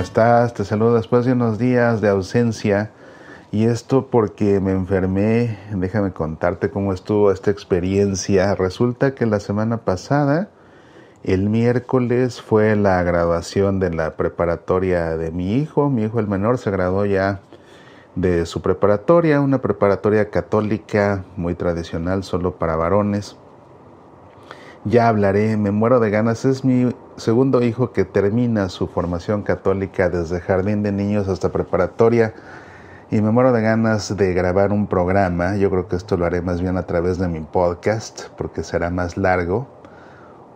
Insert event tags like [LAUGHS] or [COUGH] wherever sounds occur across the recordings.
estás? Te saludo después de unos días de ausencia. Y esto porque me enfermé. Déjame contarte cómo estuvo esta experiencia. Resulta que la semana pasada, el miércoles, fue la graduación de la preparatoria de mi hijo. Mi hijo el menor se graduó ya de su preparatoria, una preparatoria católica muy tradicional, solo para varones. Ya hablaré, me muero de ganas. Es mi segundo hijo que termina su formación católica desde jardín de niños hasta preparatoria. Y me muero de ganas de grabar un programa. Yo creo que esto lo haré más bien a través de mi podcast, porque será más largo.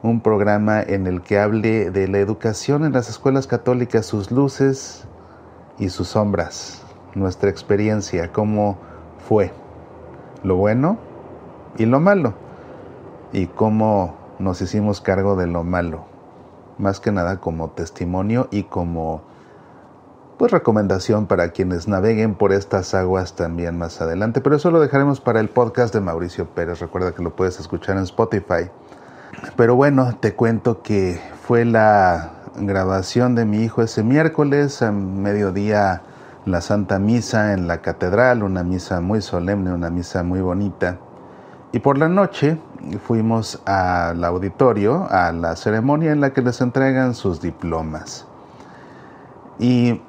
Un programa en el que hable de la educación en las escuelas católicas, sus luces y sus sombras, nuestra experiencia, cómo fue, lo bueno y lo malo y cómo nos hicimos cargo de lo malo. Más que nada como testimonio y como pues recomendación para quienes naveguen por estas aguas también más adelante. Pero eso lo dejaremos para el podcast de Mauricio Pérez. Recuerda que lo puedes escuchar en Spotify. Pero bueno, te cuento que fue la grabación de mi hijo ese miércoles, a mediodía la Santa Misa en la catedral, una misa muy solemne, una misa muy bonita. Y por la noche fuimos al auditorio, a la ceremonia en la que les entregan sus diplomas. Y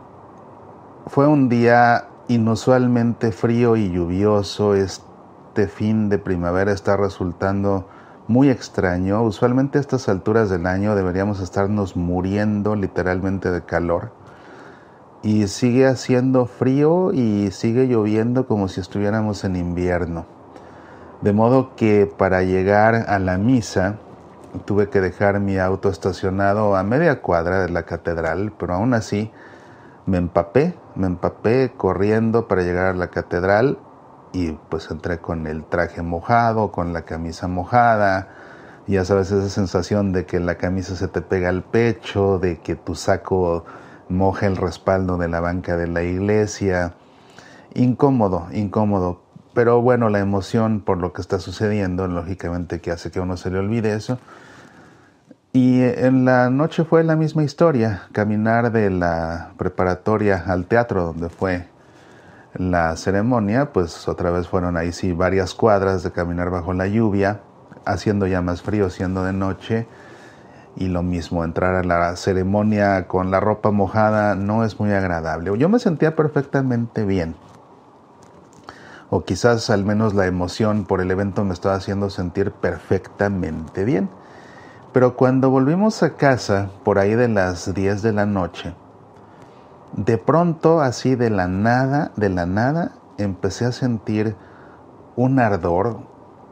fue un día inusualmente frío y lluvioso. Este fin de primavera está resultando muy extraño. Usualmente a estas alturas del año deberíamos estarnos muriendo literalmente de calor. Y sigue haciendo frío y sigue lloviendo como si estuviéramos en invierno. De modo que para llegar a la misa tuve que dejar mi auto estacionado a media cuadra de la catedral, pero aún así me empapé, me empapé corriendo para llegar a la catedral y pues entré con el traje mojado, con la camisa mojada, ya sabes esa sensación de que la camisa se te pega al pecho, de que tu saco moja el respaldo de la banca de la iglesia. Incómodo, incómodo, pero bueno, la emoción por lo que está sucediendo, lógicamente que hace que uno se le olvide eso. Y en la noche fue la misma historia, caminar de la preparatoria al teatro donde fue la ceremonia, pues otra vez fueron ahí sí varias cuadras de caminar bajo la lluvia, haciendo ya más frío, siendo de noche. Y lo mismo, entrar a la ceremonia con la ropa mojada no es muy agradable. Yo me sentía perfectamente bien o quizás al menos la emoción por el evento me estaba haciendo sentir perfectamente bien. Pero cuando volvimos a casa, por ahí de las 10 de la noche, de pronto, así de la nada, de la nada, empecé a sentir un ardor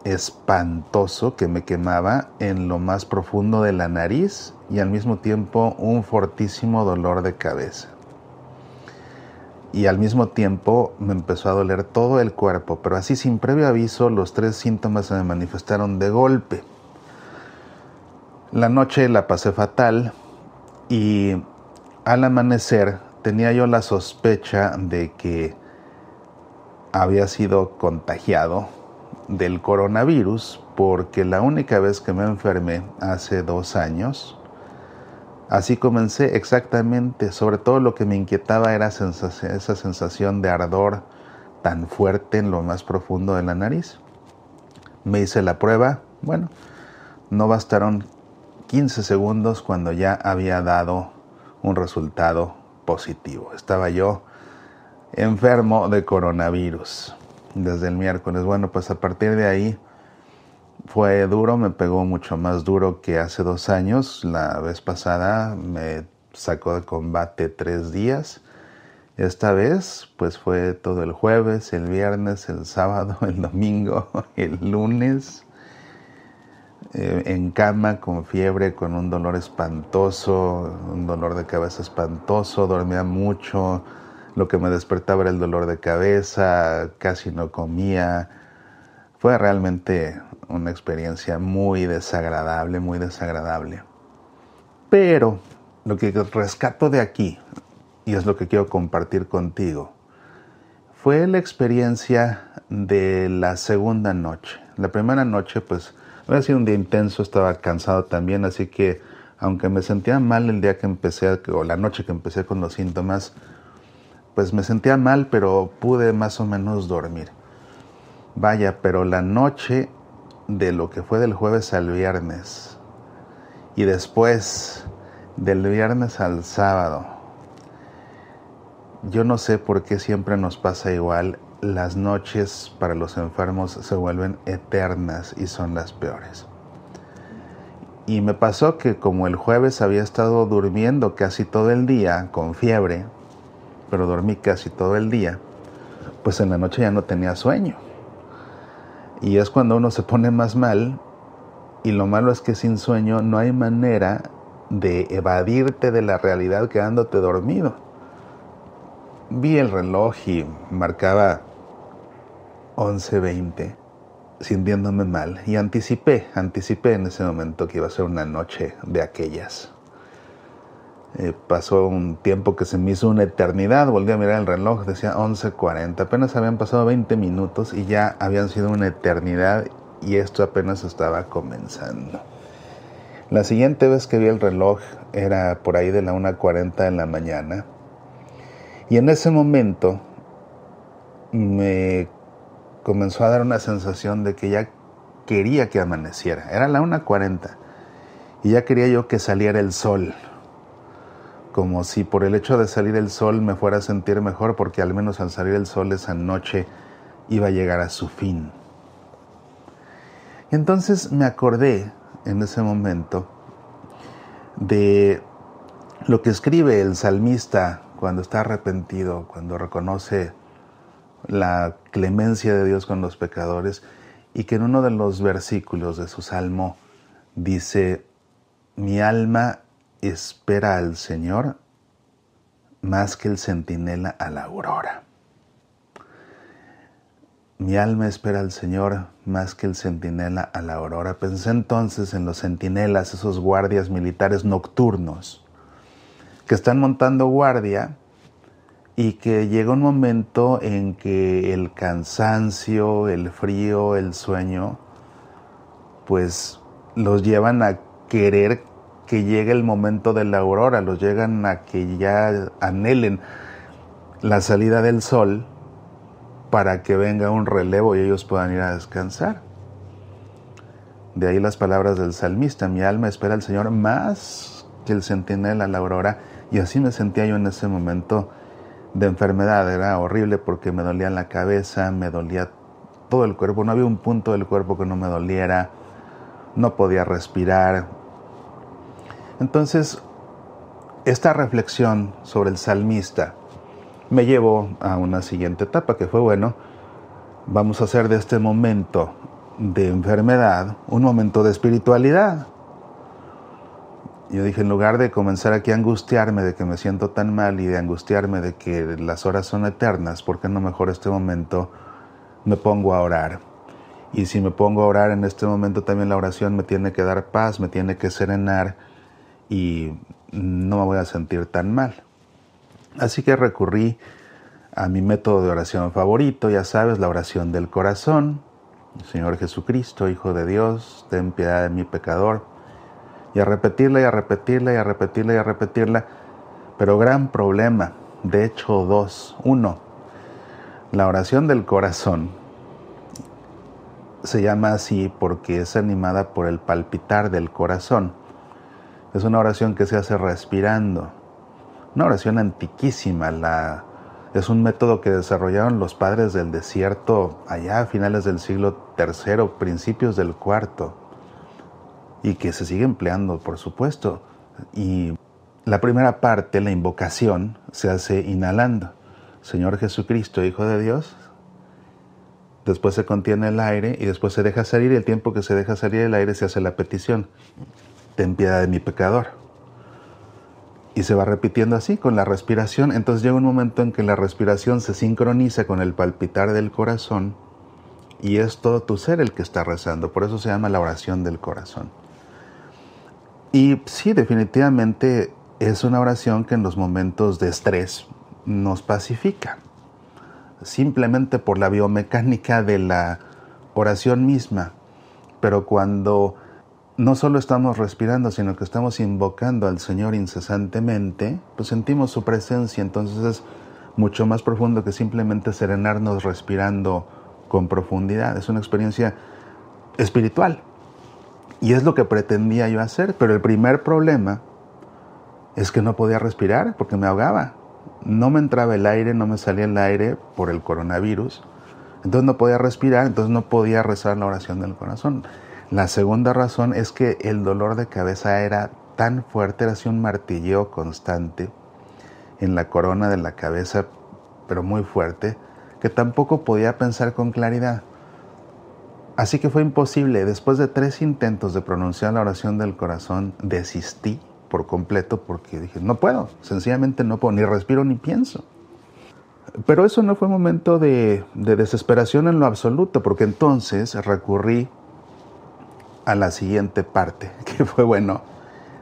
espantoso que me quemaba en lo más profundo de la nariz y al mismo tiempo un fortísimo dolor de cabeza y al mismo tiempo me empezó a doler todo el cuerpo, pero así sin previo aviso los tres síntomas se me manifestaron de golpe. La noche la pasé fatal y al amanecer tenía yo la sospecha de que había sido contagiado del coronavirus porque la única vez que me enfermé hace dos años Así comencé exactamente, sobre todo lo que me inquietaba era esa sensación de ardor tan fuerte en lo más profundo de la nariz. Me hice la prueba, bueno, no bastaron 15 segundos cuando ya había dado un resultado positivo. Estaba yo enfermo de coronavirus desde el miércoles. Bueno, pues a partir de ahí fue duro, me pegó mucho más duro que hace dos años. La vez pasada me sacó de combate tres días. Esta vez, pues fue todo el jueves, el viernes, el sábado, [LAUGHS] el domingo, el lunes. Eh, en cama, con fiebre, con un dolor espantoso, un dolor de cabeza espantoso, dormía mucho. Lo que me despertaba era el dolor de cabeza, casi no comía. Fue realmente una experiencia muy desagradable, muy desagradable. Pero lo que rescato de aquí, y es lo que quiero compartir contigo, fue la experiencia de la segunda noche. La primera noche, pues, había sido un día intenso, estaba cansado también, así que aunque me sentía mal el día que empecé, o la noche que empecé con los síntomas, pues me sentía mal, pero pude más o menos dormir. Vaya, pero la noche de lo que fue del jueves al viernes y después del viernes al sábado. Yo no sé por qué siempre nos pasa igual. Las noches para los enfermos se vuelven eternas y son las peores. Y me pasó que como el jueves había estado durmiendo casi todo el día, con fiebre, pero dormí casi todo el día, pues en la noche ya no tenía sueño. Y es cuando uno se pone más mal y lo malo es que sin sueño no hay manera de evadirte de la realidad quedándote dormido. Vi el reloj y marcaba 11.20, sintiéndome mal, y anticipé, anticipé en ese momento que iba a ser una noche de aquellas. Eh, pasó un tiempo que se me hizo una eternidad, volví a mirar el reloj, decía 11.40, apenas habían pasado 20 minutos y ya habían sido una eternidad y esto apenas estaba comenzando. La siguiente vez que vi el reloj era por ahí de la 1.40 de la mañana y en ese momento me comenzó a dar una sensación de que ya quería que amaneciera, era la 1.40 y ya quería yo que saliera el sol como si por el hecho de salir el sol me fuera a sentir mejor, porque al menos al salir el sol esa noche iba a llegar a su fin. Entonces me acordé en ese momento de lo que escribe el salmista cuando está arrepentido, cuando reconoce la clemencia de Dios con los pecadores, y que en uno de los versículos de su salmo dice, mi alma espera al Señor más que el centinela a la aurora. Mi alma espera al Señor más que el centinela a la aurora. Pensé entonces en los centinelas, esos guardias militares nocturnos, que están montando guardia y que llega un momento en que el cansancio, el frío, el sueño, pues los llevan a querer que llegue el momento de la aurora, los llegan a que ya anhelen la salida del sol para que venga un relevo y ellos puedan ir a descansar. De ahí las palabras del salmista, mi alma espera al Señor más que el centinela a la aurora. Y así me sentía yo en ese momento de enfermedad. Era horrible porque me dolía la cabeza, me dolía todo el cuerpo. No había un punto del cuerpo que no me doliera. No podía respirar. Entonces, esta reflexión sobre el salmista me llevó a una siguiente etapa que fue, bueno, vamos a hacer de este momento de enfermedad un momento de espiritualidad. Yo dije, en lugar de comenzar aquí a angustiarme de que me siento tan mal y de angustiarme de que las horas son eternas, ¿por qué no mejor este momento me pongo a orar? Y si me pongo a orar en este momento también la oración me tiene que dar paz, me tiene que serenar y no me voy a sentir tan mal. Así que recurrí a mi método de oración favorito, ya sabes, la oración del corazón. Señor Jesucristo, Hijo de Dios, ten piedad de mi pecador. Y a repetirla y a repetirla y a repetirla y a repetirla. Pero gran problema, de hecho dos. Uno, la oración del corazón se llama así porque es animada por el palpitar del corazón. Es una oración que se hace respirando. Una oración antiquísima. La, es un método que desarrollaron los padres del desierto allá a finales del siglo III, principios del IV. Y que se sigue empleando, por supuesto. Y la primera parte, la invocación, se hace inhalando. Señor Jesucristo, Hijo de Dios, después se contiene el aire y después se deja salir. El tiempo que se deja salir el aire se hace la petición ten piedad de mi pecador. Y se va repitiendo así con la respiración. Entonces llega un momento en que la respiración se sincroniza con el palpitar del corazón y es todo tu ser el que está rezando. Por eso se llama la oración del corazón. Y sí, definitivamente es una oración que en los momentos de estrés nos pacifica. Simplemente por la biomecánica de la oración misma. Pero cuando no solo estamos respirando, sino que estamos invocando al Señor incesantemente, pues sentimos su presencia, entonces es mucho más profundo que simplemente serenarnos respirando con profundidad, es una experiencia espiritual. Y es lo que pretendía yo hacer, pero el primer problema es que no podía respirar porque me ahogaba. No me entraba el aire, no me salía el aire por el coronavirus. Entonces no podía respirar, entonces no podía rezar la oración del corazón. La segunda razón es que el dolor de cabeza era tan fuerte, era así un martilleo constante en la corona de la cabeza, pero muy fuerte, que tampoco podía pensar con claridad. Así que fue imposible. Después de tres intentos de pronunciar la oración del corazón, desistí por completo porque dije, no puedo, sencillamente no puedo, ni respiro ni pienso. Pero eso no fue un momento de, desesperación en lo absoluto, porque entonces recurrí a la siguiente parte, [LAUGHS] que fue, bueno,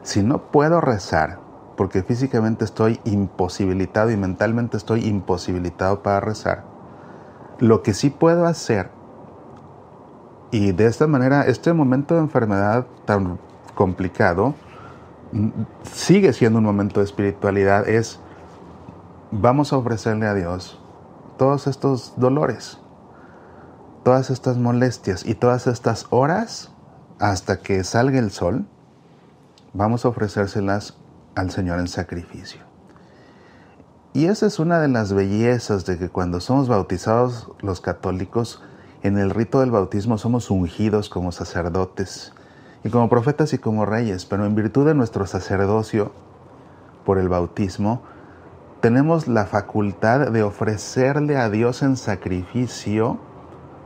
si no puedo rezar, porque físicamente estoy imposibilitado y mentalmente estoy imposibilitado para rezar, lo que sí puedo hacer, y de esta manera, este momento de enfermedad tan complicado, mm, sigue siendo un momento de espiritualidad, es, vamos a ofrecerle a Dios todos estos dolores, todas estas molestias y todas estas horas hasta que salga el sol, vamos a ofrecérselas al Señor en sacrificio. Y esa es una de las bellezas de que cuando somos bautizados los católicos, en el rito del bautismo somos ungidos como sacerdotes y como profetas y como reyes, pero en virtud de nuestro sacerdocio por el bautismo, tenemos la facultad de ofrecerle a Dios en sacrificio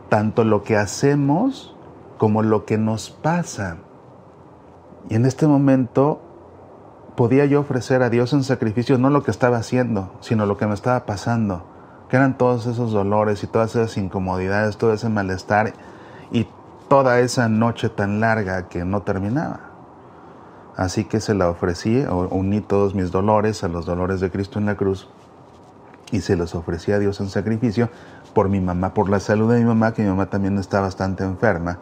tanto lo que hacemos como lo que nos pasa. Y en este momento podía yo ofrecer a Dios en sacrificio no lo que estaba haciendo, sino lo que me estaba pasando, que eran todos esos dolores y todas esas incomodidades, todo ese malestar y toda esa noche tan larga que no terminaba. Así que se la ofrecí, uní todos mis dolores a los dolores de Cristo en la cruz y se los ofrecí a Dios en sacrificio por mi mamá, por la salud de mi mamá, que mi mamá también está bastante enferma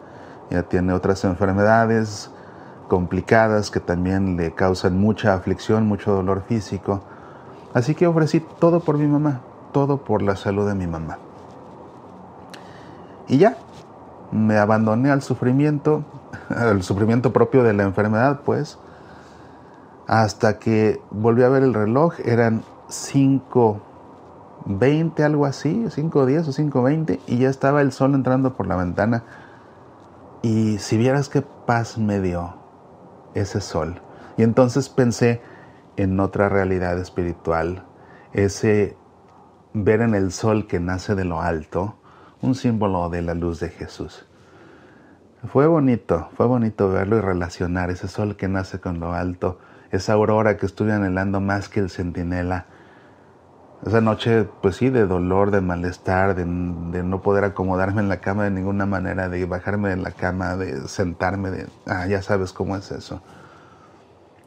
ya tiene otras enfermedades complicadas que también le causan mucha aflicción, mucho dolor físico. Así que ofrecí todo por mi mamá, todo por la salud de mi mamá. Y ya, me abandoné al sufrimiento, [LAUGHS] al sufrimiento propio de la enfermedad, pues, hasta que volví a ver el reloj, eran 5.20, algo así, días o 5.20, y ya estaba el sol entrando por la ventana y si vieras qué paz me dio ese sol. Y entonces pensé en otra realidad espiritual, ese ver en el sol que nace de lo alto, un símbolo de la luz de Jesús. Fue bonito, fue bonito verlo y relacionar ese sol que nace con lo alto, esa aurora que estuve anhelando más que el centinela, esa noche, pues sí, de dolor, de malestar, de, no poder acomodarme en la cama de ninguna manera, de bajarme de la cama, de sentarme, de, ah, ya sabes cómo es eso.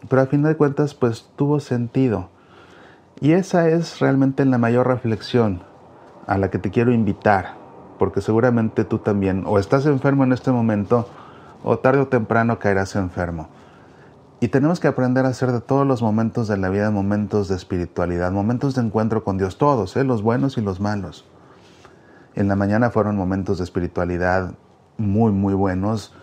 Pero a fin de cuentas, pues tuvo sentido. Y esa es realmente la mayor reflexión a la que te quiero invitar, porque seguramente tú también, o estás enfermo en este momento, o tarde o temprano caerás enfermo. Y tenemos que aprender a hacer de todos los momentos de la vida momentos de espiritualidad, momentos de encuentro con Dios, todos, ¿eh? los buenos y los malos. En la mañana fueron momentos de espiritualidad muy, muy buenos.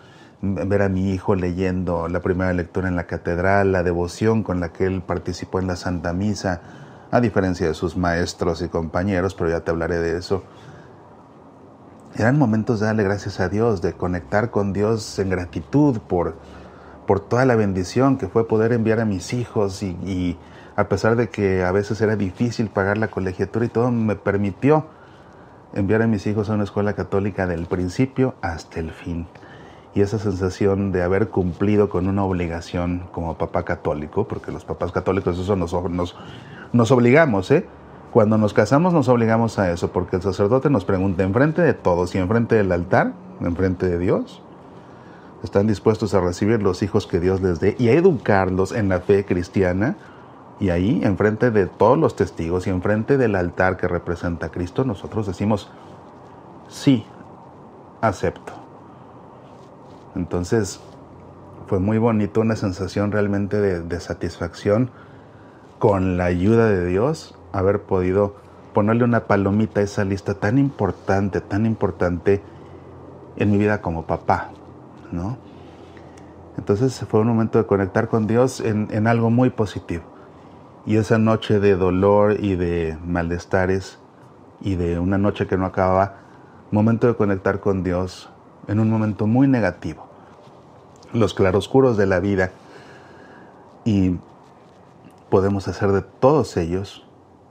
Ver a mi hijo leyendo la primera lectura en la catedral, la devoción con la que él participó en la Santa Misa, a diferencia de sus maestros y compañeros, pero ya te hablaré de eso. Eran momentos de darle gracias a Dios, de conectar con Dios en gratitud por por toda la bendición que fue poder enviar a mis hijos y, a pesar de que a veces era difícil pagar la colegiatura y todo, me permitió enviar a mis hijos a una escuela católica del principio hasta el fin. Y esa sensación de haber cumplido con una obligación como papá católico, porque los papás católicos eso nos, nos, nos obligamos, ¿eh? Cuando nos casamos nos obligamos a eso, porque el sacerdote nos pregunta enfrente de todos y enfrente del altar, enfrente de Dios, están dispuestos a recibir los hijos que Dios les dé y a educarlos en la fe cristiana. Y ahí, en frente de todos los testigos y enfrente del altar que representa a Cristo, nosotros decimos, sí, acepto. Entonces, fue muy bonito, una sensación realmente de satisfacción con la ayuda de Dios, haber podido ponerle una palomita a esa lista tan importante, tan importante en mi vida como papá, entonces fue un momento de conectar con Dios en, en algo muy positivo. Y esa noche de dolor y de malestares y de una noche que no acababa, momento de conectar con Dios en un momento muy negativo. Los claroscuros de la vida y podemos hacer de todos ellos,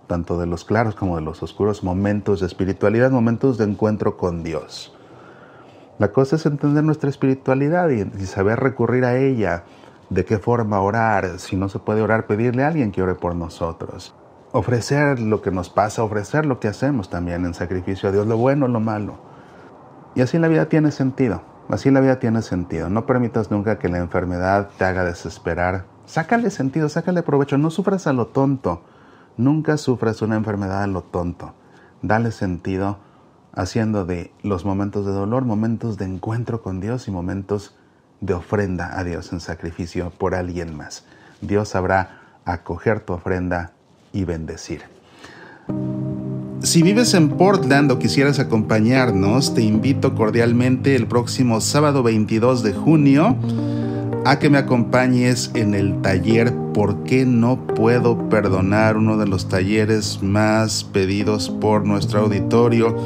tanto de los claros como de los oscuros, momentos de espiritualidad, momentos de encuentro con Dios. La cosa es entender nuestra espiritualidad y, saber recurrir a ella, de qué forma orar, si no se puede orar, pedirle a alguien que ore por nosotros. Ofrecer lo que nos pasa, ofrecer lo que hacemos también en sacrificio a Dios, lo bueno, lo malo. Y así la vida tiene sentido, así la vida tiene sentido. No permitas nunca que la enfermedad te haga desesperar. Sácale sentido, sácale provecho, no sufras a lo tonto. Nunca sufras una enfermedad a lo tonto. Dale sentido haciendo de los momentos de dolor momentos de encuentro con Dios y momentos de ofrenda a Dios en sacrificio por alguien más. Dios sabrá acoger tu ofrenda y bendecir. Si vives en Portland o quisieras acompañarnos, te invito cordialmente el próximo sábado 22 de junio a que me acompañes en el taller ¿Por qué no puedo perdonar? Uno de los talleres más pedidos por nuestro auditorio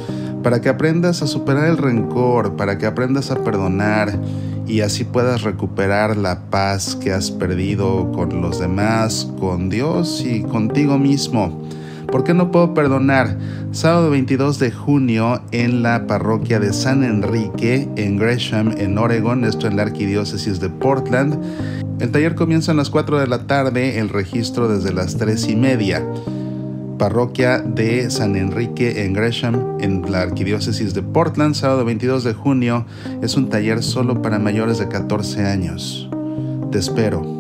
para que aprendas a superar el rencor, para que aprendas a perdonar y así puedas recuperar la paz que has perdido con los demás, con Dios y contigo mismo. ¿Por qué no puedo perdonar? Sábado 22 de junio en la parroquia de San Enrique en Gresham, en Oregon, esto en la arquidiócesis de Portland. El taller comienza a las 4 de la tarde, el registro desde las 3 y media parroquia de San Enrique en Gresham, en la arquidiócesis de Portland, sábado 22 de junio. Es un taller solo para mayores de 14 años. Te espero.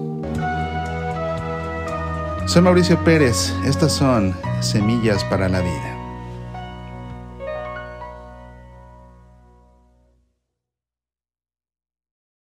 Soy Mauricio Pérez. Estas son Semillas para la Vida.